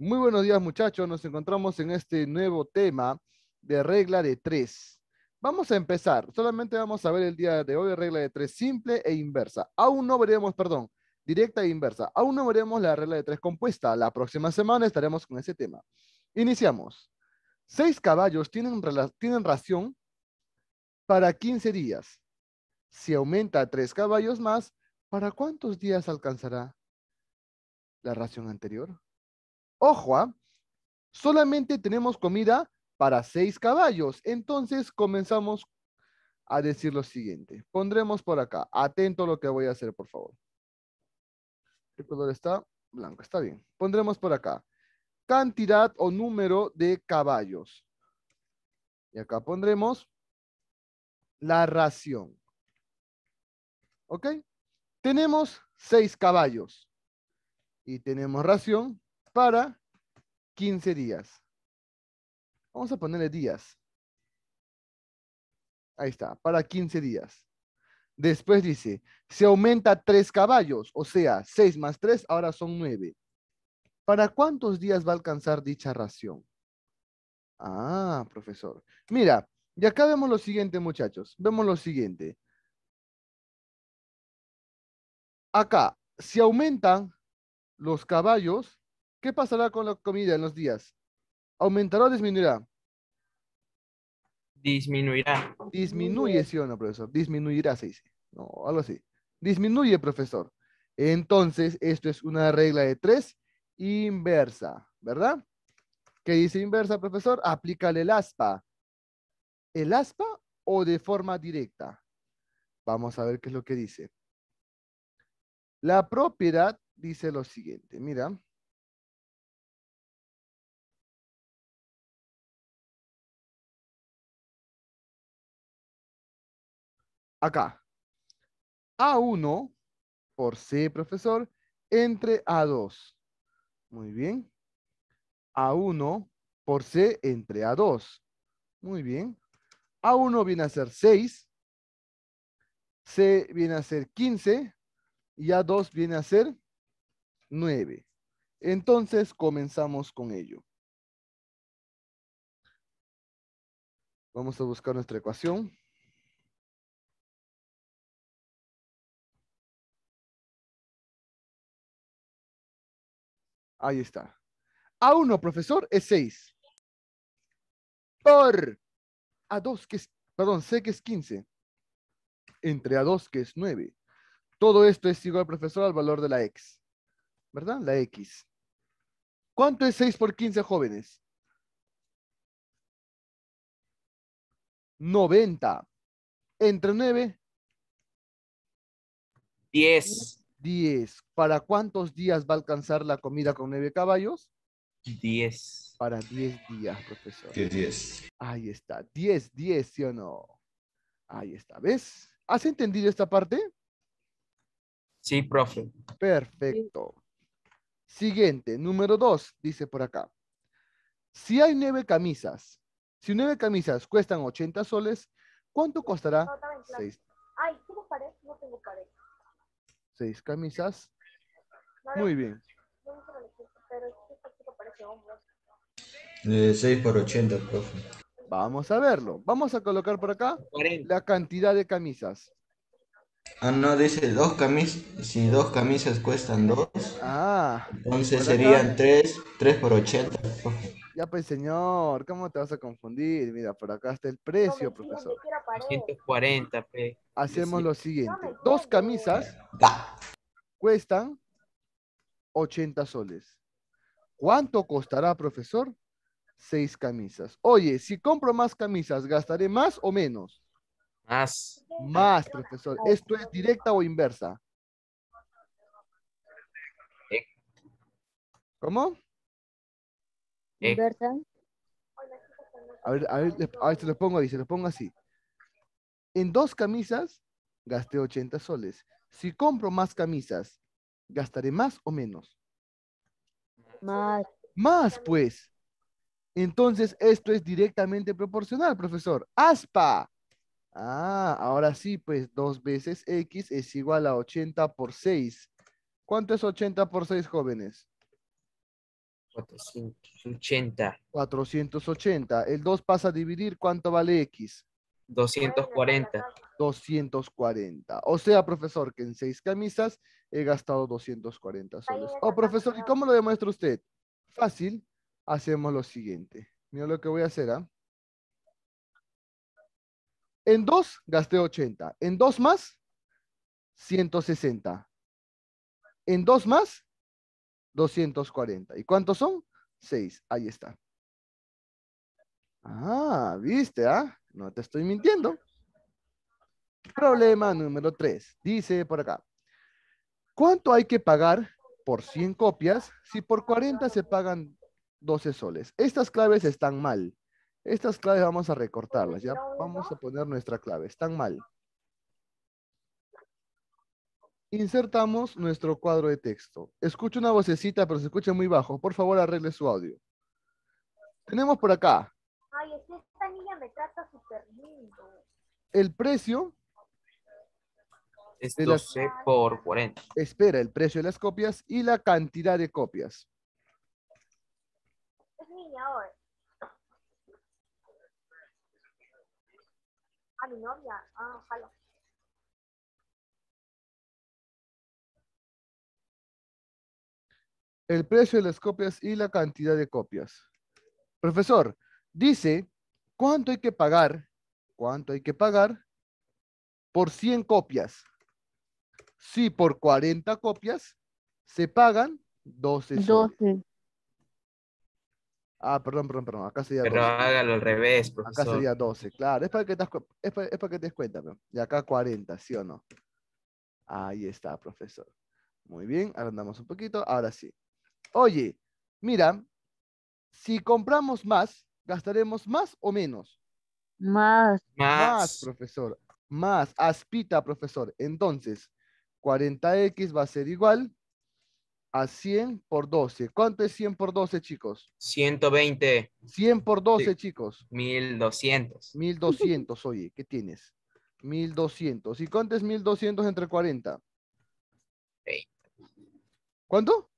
Muy buenos días muchachos, nos encontramos en este nuevo tema de regla de tres. Vamos a empezar, solamente vamos a ver el día de hoy regla de tres simple e inversa. Aún no veremos, perdón, directa e inversa. Aún no veremos la regla de tres compuesta. La próxima semana estaremos con ese tema. Iniciamos. Seis caballos tienen, tienen ración para 15 días. Si aumenta tres caballos más, ¿para cuántos días alcanzará la ración anterior? Ojo, ¿ah? solamente tenemos comida para seis caballos. Entonces comenzamos a decir lo siguiente. Pondremos por acá. Atento a lo que voy a hacer, por favor. El color está? Blanco. Está bien. Pondremos por acá. Cantidad o número de caballos. Y acá pondremos la ración. ¿Ok? Tenemos seis caballos. Y tenemos ración para 15 días. Vamos a ponerle días. Ahí está, para 15 días. Después dice, se aumenta 3 caballos, o sea, 6 más 3, ahora son 9. ¿Para cuántos días va a alcanzar dicha ración? Ah, profesor. Mira, y acá vemos lo siguiente, muchachos. Vemos lo siguiente. Acá, si aumentan los caballos, ¿Qué pasará con la comida en los días? ¿Aumentará o disminuirá? Disminuirá. Disminuye, sí o no, profesor. Disminuirá, se dice. No, algo así. Disminuye, profesor. Entonces, esto es una regla de tres inversa, ¿verdad? ¿Qué dice inversa, profesor? Aplícale el aspa. ¿El aspa o de forma directa? Vamos a ver qué es lo que dice. La propiedad dice lo siguiente, mira. acá. A1 por C, profesor, entre A2. Muy bien. A1 por C entre A2. Muy bien. A1 viene a ser 6. C viene a ser 15. Y A2 viene a ser 9. Entonces comenzamos con ello. Vamos a buscar nuestra ecuación. Ahí está. A1, profesor, es 6. Por A2, que es, perdón, sé que es 15. Entre A2, que es 9. Todo esto es igual, profesor, al valor de la X. ¿Verdad? La X. ¿Cuánto es 6 por 15, jóvenes? 90. Entre 9. 10. 10. ¿Para cuántos días va a alcanzar la comida con nueve caballos? 10. Para 10 días, profesor. 10. Ahí está. 10, 10, ¿sí o no? Ahí está. ¿Ves? ¿Has entendido esta parte? Sí, profe. Perfecto. Siguiente, número 2, dice por acá. Si hay nueve camisas, si nueve camisas cuestan 80 soles, ¿cuánto costará? Ay, tengo pared, no tengo pared. Seis camisas. Muy bien. Este eh, 6 por 80, profe. Vamos a verlo. Vamos a colocar por acá la cantidad de camisas. Ah, no, dice dos camisas. Si dos camisas cuestan dos, ah, entonces serían 3, 3 por 80. Profe. Ya pues señor, ¿cómo te vas a confundir? Mira, por acá está el precio, profesor. 140 pe. Hacemos lo siguiente. Dos camisas cuestan 80 soles. ¿Cuánto costará, profesor? Seis camisas. Oye, si compro más camisas, ¿gastaré más o menos? Más. Más, profesor. ¿Esto es directa o inversa? ¿Cómo? Eh, a ver, a ver, a ver, se los pongo ahí, se los pongo así. En dos camisas gasté 80 soles. Si compro más camisas, ¿gastaré más o menos? Más. Más, pues. Entonces, esto es directamente proporcional, profesor. ¡Aspa! Ah, ahora sí, pues dos veces X es igual a 80 por 6. ¿Cuánto es 80 por 6, jóvenes? 480. 480. El 2 pasa a dividir, ¿cuánto vale X? 240. 240. O sea, profesor, que en seis camisas he gastado 240 soles. Oh, profesor, ¿y cómo lo demuestra usted? Fácil. Hacemos lo siguiente. Mira lo que voy a hacer, ¿ah? En 2 gasté 80. En 2 más, 160. En 2 más, 240. ¿Y cuántos son? 6. Ahí está. Ah, viste, ¿ah? No te estoy mintiendo. Problema número 3. Dice por acá. ¿Cuánto hay que pagar por 100 copias si por 40 se pagan 12 soles? Estas claves están mal. Estas claves vamos a recortarlas, ¿ya? Vamos a poner nuestra clave. Están mal. Insertamos nuestro cuadro de texto. Escucho una vocecita, pero se escucha muy bajo. Por favor, arregle su audio. Tenemos por acá. Ay, es esta niña me trata súper lindo. El precio. Es 12 por 40. Espera, el precio de las copias y la cantidad de copias. Es niña hoy A mi novia. Ah, ojalá. el precio de las copias y la cantidad de copias. Profesor, dice cuánto hay que pagar, cuánto hay que pagar por 100 copias. Si por 40 copias se pagan 12 Ah, perdón, perdón, perdón. Acá sería Pero hágalo al revés, profesor. Acá sería 12, claro. Es para que te, des cuenta. Y acá 40, ¿sí o no? Ahí está, profesor. Muy bien, andamos un poquito. Ahora sí oye, mira, si compramos más, gastaremos más o menos. Más. Más, más profesor. Más. Aspita, profesor. Entonces, 40x va a ser igual a 100 por 12. ¿Cuánto es 100 por 12, chicos? 120. 100 por 12, chicos. 1200. 1200, oye, ¿qué tienes? 1200. ¿Y cuánto es 1200 entre 40? 20. ¿Cuánto?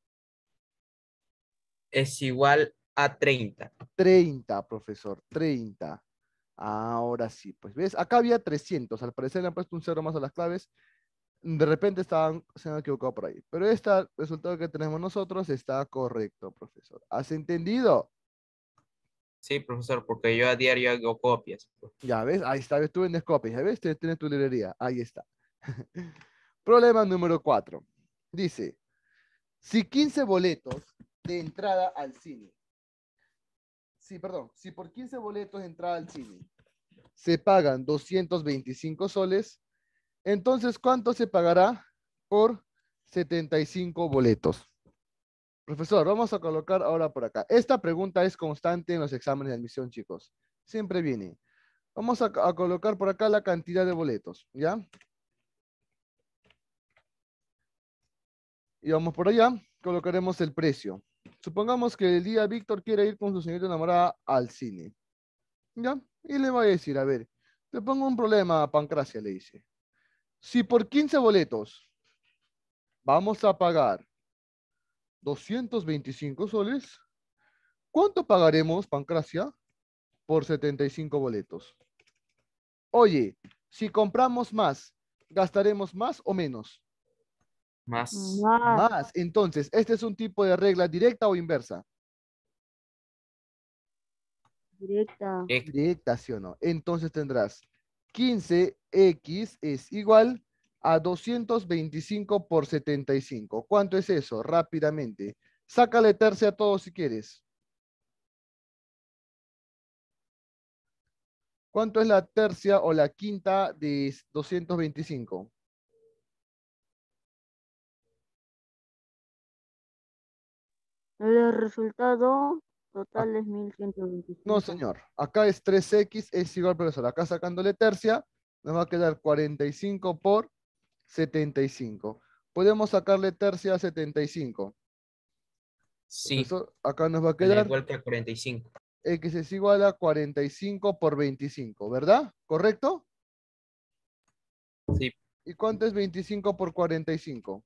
es igual a 30. 30, profesor, 30. Ahora sí, pues ves, acá había 300, al parecer le han puesto un cero más a las claves, de repente estaban, se han equivocado por ahí, pero este resultado que tenemos nosotros está correcto, profesor. ¿Has entendido? Sí, profesor, porque yo a diario hago copias. Ya ves, ahí está, tú vendes copias, ya ves, tienes tu librería, ahí está. Problema número 4. Dice, si 15 boletos de entrada al cine. Sí, perdón. Si por 15 boletos de entrada al cine se pagan 225 soles, entonces ¿cuánto se pagará por 75 boletos? Profesor, vamos a colocar ahora por acá. Esta pregunta es constante en los exámenes de admisión, chicos. Siempre viene. Vamos a, a colocar por acá la cantidad de boletos, ¿ya? Y vamos por allá, colocaremos el precio. Supongamos que el día Víctor quiere ir con su señorita enamorada al cine. ¿Ya? Y le va a decir, a ver, te pongo un problema, a Pancracia, le dice. Si por 15 boletos vamos a pagar 225 soles, ¿cuánto pagaremos, Pancracia, por 75 boletos? Oye, si compramos más, ¿gastaremos más o menos? Más. Más. Entonces, este es un tipo de regla directa o inversa. Directa. Directa, sí o no. Entonces tendrás 15x es igual a 225 por 75. ¿Cuánto es eso? Rápidamente. Sácale tercia a todos si quieres. ¿Cuánto es la tercia o la quinta de 225? El resultado total ah, es 1125. No, señor. Acá es 3x, es igual, profesor. Acá sacándole tercia, nos va a quedar 45 por 75. ¿Podemos sacarle tercia a 75? Sí. acá nos va a quedar... Igual que a 45. X es igual a 45 por 25, ¿verdad? ¿Correcto? Sí. ¿Y cuánto es 25 por 45?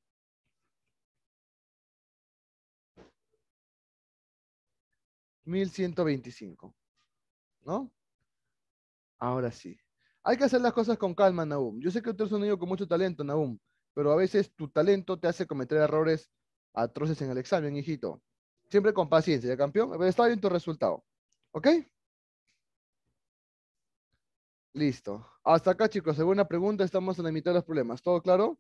1125. ¿No? Ahora sí. Hay que hacer las cosas con calma, Nahum. Yo sé que tú eres un niño con mucho talento, Naum, pero a veces tu talento te hace cometer errores atroces en el examen, hijito. Siempre con paciencia, ¿ya campeón? Está bien tu resultado. ¿Ok? Listo. Hasta acá, chicos. Según pregunta, estamos en la mitad de los problemas. ¿Todo claro?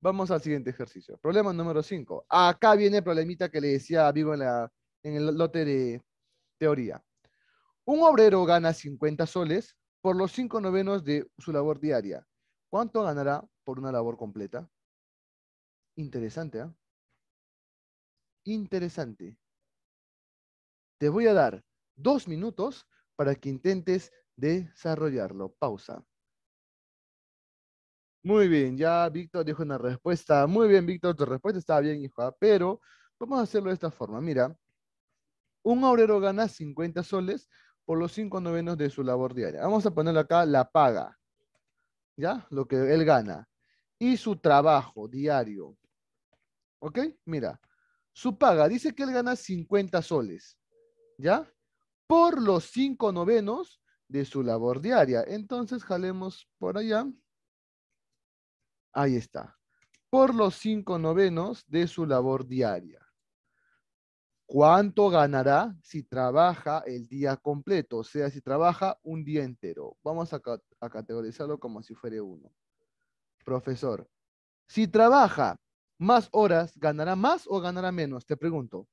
Vamos al siguiente ejercicio. Problema número 5. Acá viene el problemita que le decía a Vigo en, el lote de teoría. Un obrero gana 50 soles por los 5 novenos de su labor diaria. ¿Cuánto ganará por una labor completa? Interesante, ¿eh? Interesante. Te voy a dar dos minutos para que intentes desarrollarlo. Pausa. Muy bien, ya Víctor dijo una respuesta. Muy bien, Víctor, tu respuesta estaba bien, hijo, ah, pero vamos a hacerlo de esta forma. Mira, un obrero gana 50 soles por los 5 novenos de su labor diaria. Vamos a ponerle acá la paga, ¿ya? Lo que él gana. Y su trabajo diario. ¿Ok? Mira, su paga, dice que él gana 50 soles, ¿ya? Por los 5 novenos de su labor diaria. Entonces, jalemos por allá. Ahí está. Por los cinco novenos de su labor diaria. ¿Cuánto ganará si trabaja el día completo? O sea, si trabaja un día entero. Vamos a, categorizarlo como si fuera uno. Profesor, si trabaja más horas, ¿ganará más o ganará menos? Te pregunto.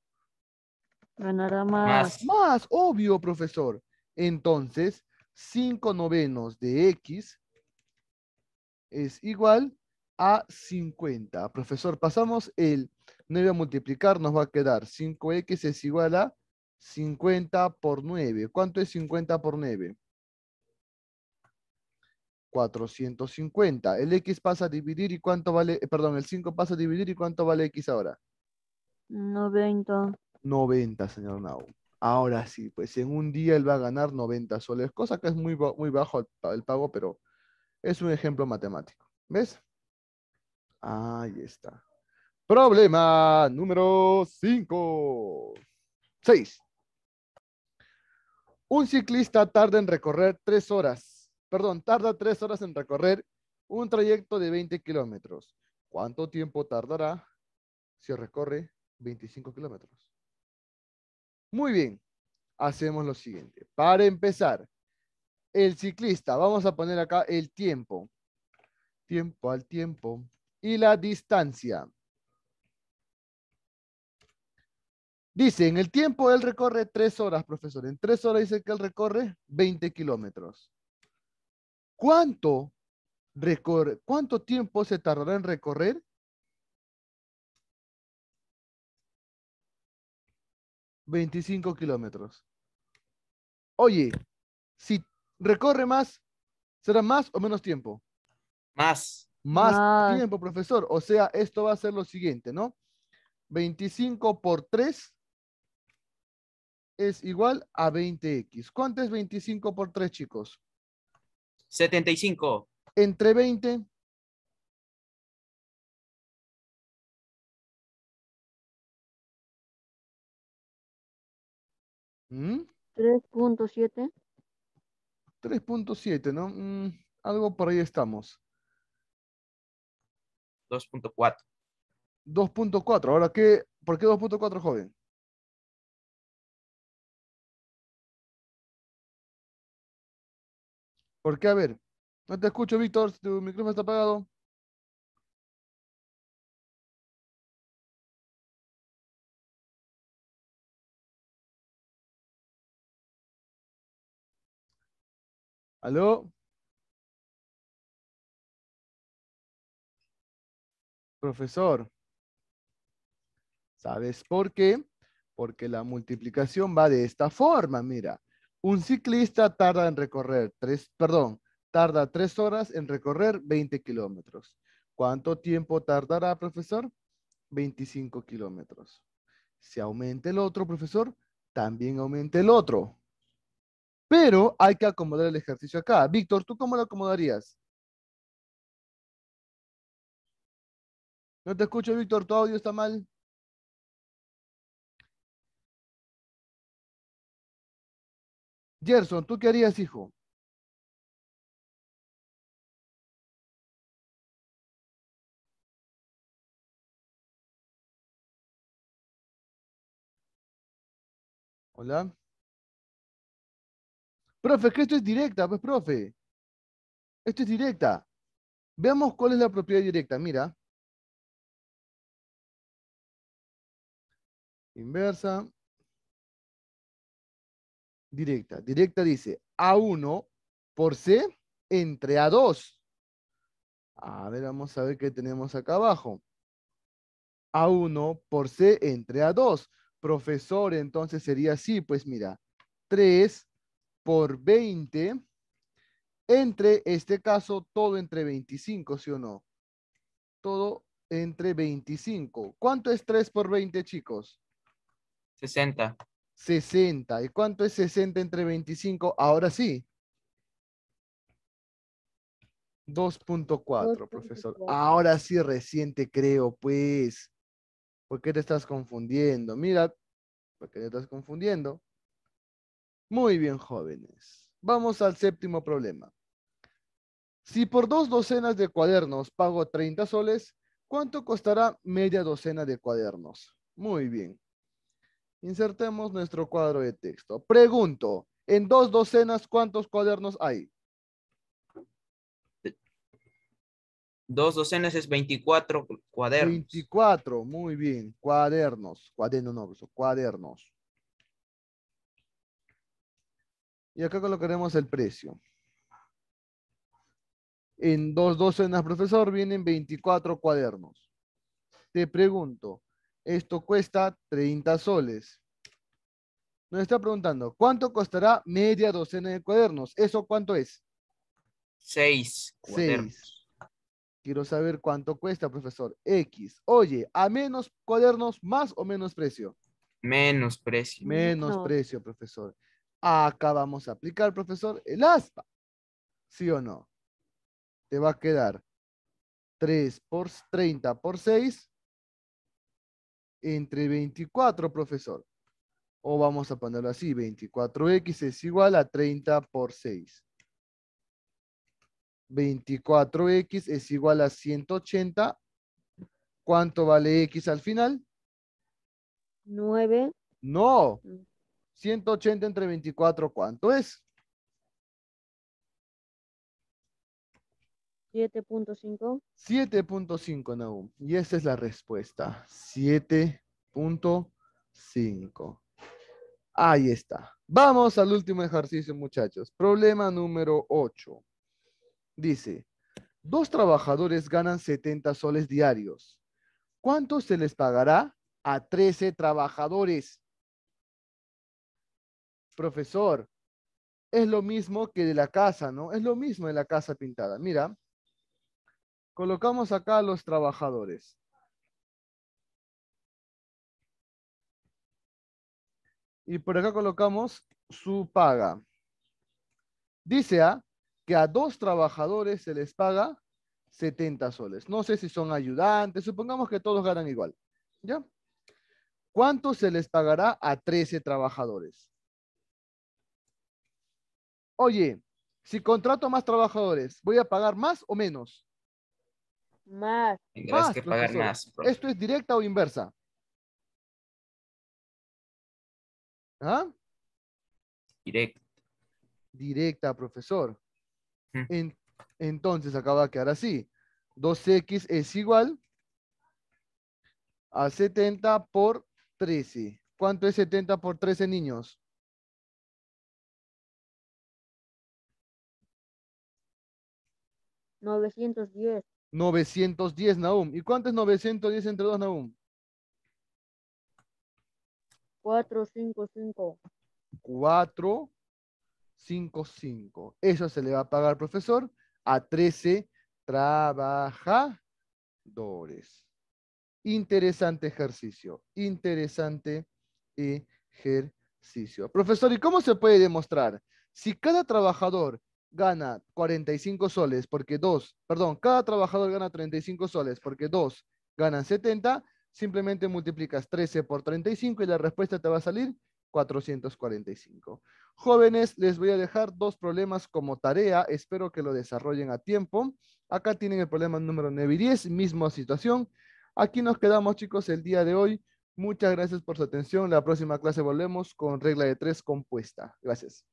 Ganará más. Más, obvio, profesor. Entonces, cinco novenos de X es igual a 50. Profesor, pasamos el 9 a multiplicar, nos va a quedar 5x es igual a 50 por 9. ¿Cuánto es 50 por 9? 450. El x pasa a dividir y cuánto vale, eh, perdón, el 5 pasa a dividir y cuánto vale x ahora? 90. 90, señor Nau. Ahora sí, pues en un día él va a ganar 90 soles, cosa que es muy, muy bajo el pago, pero es un ejemplo matemático. ¿Ves? Ahí está. Problema número 5. 6. Un ciclista tarda en recorrer 3 horas. Perdón, tarda 3 horas en recorrer un trayecto de 20 kilómetros. ¿Cuánto tiempo tardará si recorre 25 kilómetros? Muy bien. Hacemos lo siguiente. Para empezar, el ciclista, vamos a poner acá el tiempo. Tiempo al tiempo y la distancia. Dice, en el tiempo él recorre tres horas, profesor. En tres horas dice que él recorre 20 kilómetros. ¿Cuánto, recorre, ¿Cuánto tiempo se tardará en recorrer? 25 kilómetros. Oye, si recorre más, ¿será más o menos tiempo? Más. Más tiempo, profesor. O sea, esto va a ser lo siguiente, ¿no? 25 por 3 es igual a 20x. ¿Cuánto es 25 por 3, chicos? 75. Entre 20. 3.7. 3.7, ¿no? Mm, algo por ahí estamos. 2.4. 2.4. Ahora, ¿qué, ¿por qué 2.4, joven? ¿Por qué? A ver, no te escucho, Víctor, tu micrófono está apagado. ¿Aló? Profesor, ¿sabes por qué? Porque la multiplicación va de esta forma, mira. Un ciclista tarda en recorrer tres, perdón, tarda tres horas en recorrer 20 kilómetros. ¿Cuánto tiempo tardará, profesor? 25 kilómetros. Si aumenta el otro, profesor, también aumenta el otro. Pero hay que acomodar el ejercicio acá. Víctor, ¿tú cómo lo acomodarías? No te escucho, Víctor, tu audio está mal. Gerson, ¿tú qué harías, hijo? Hola. Profe, que esto es directa, pues, profe. Esto es directa. Veamos cuál es la propiedad directa. Mira. Inversa. Directa. Directa dice A1 por C entre A2. A ver, vamos a ver qué tenemos acá abajo. A1 por C entre A2. Profesor, entonces sería así. Pues mira, 3 por 20 entre, este caso, todo entre 25, ¿sí o no? Todo entre 25. ¿Cuánto es 3 por 20, chicos? 60. 60. ¿Y cuánto es 60 entre 25? Ahora sí. 2.4, profesor. Ahora sí reciente, creo, pues. ¿Por qué te estás confundiendo? Mira, ¿por qué te estás confundiendo? Muy bien, jóvenes. Vamos al séptimo problema. Si por dos docenas de cuadernos pago 30 soles, ¿cuánto costará media docena de cuadernos? Muy bien. Insertemos nuestro cuadro de texto. Pregunto, en dos docenas, ¿cuántos cuadernos hay? Dos docenas es 24 cuadernos. 24, muy bien. Cuadernos, cuadernos, no, cuadernos. Y acá colocaremos el precio. En dos docenas, profesor, vienen 24 cuadernos. Te pregunto, esto cuesta 30 soles nos está preguntando, ¿cuánto costará media docena de cuadernos? ¿Eso cuánto es? Seis cuadernos. Quiero saber cuánto cuesta, profesor. X. Oye, ¿a menos cuadernos más o menos precio? Menos precio. Menos precio, profesor. Acá vamos a aplicar, profesor, el aspa. ¿Sí o no? Te va a quedar 3 por 30 por 6 entre 24, profesor. O vamos a ponerlo así, 24x es igual a 30 por 6. 24x es igual a 180. ¿Cuánto vale x al final? 9. No. 180 mm. entre 24, ¿cuánto es? 7.5. 7.5, Nahum. Y esa es la respuesta. 7.5. Ahí está. Vamos al último ejercicio, muchachos. Problema número 8. Dice, dos trabajadores ganan 70 soles diarios. ¿Cuánto se les pagará a 13 trabajadores? Profesor, es lo mismo que de la casa, ¿no? Es lo mismo de la casa pintada. Mira, colocamos acá a los trabajadores. Y por acá colocamos su paga. Dice A que a dos trabajadores se les paga 70 soles. No sé si son ayudantes, supongamos que todos ganan igual. ¿Ya? ¿Cuánto se les pagará a 13 trabajadores? Oye, si contrato más trabajadores, ¿voy a pagar más o menos? Más. más. ¿Esto es directa o inversa? ¿Ah? Directa. Directa, profesor. En, entonces acaba de quedar así. 2x es igual a 70 por 13. ¿Cuánto es 70 por 13, niños? 910 910, Nahum. ¿Y cuánto es 910 entre 2, Nahum? 4, 5, 5. 4, 5, 5. Eso se le va a pagar, profesor, a 13 trabajadores. Interesante ejercicio, interesante ejercicio. Profesor, ¿y cómo se puede demostrar? Si cada trabajador gana 45 soles porque dos, perdón, cada trabajador gana 35 soles porque dos ganan 70, simplemente multiplicas 13 por 35 y la respuesta te va a salir 445. Jóvenes, les voy a dejar dos problemas como tarea. Espero que lo desarrollen a tiempo. Acá tienen el problema número 9 y 10, misma situación. Aquí nos quedamos, chicos, el día de hoy. Muchas gracias por su atención. La próxima clase volvemos con regla de tres compuesta. Gracias.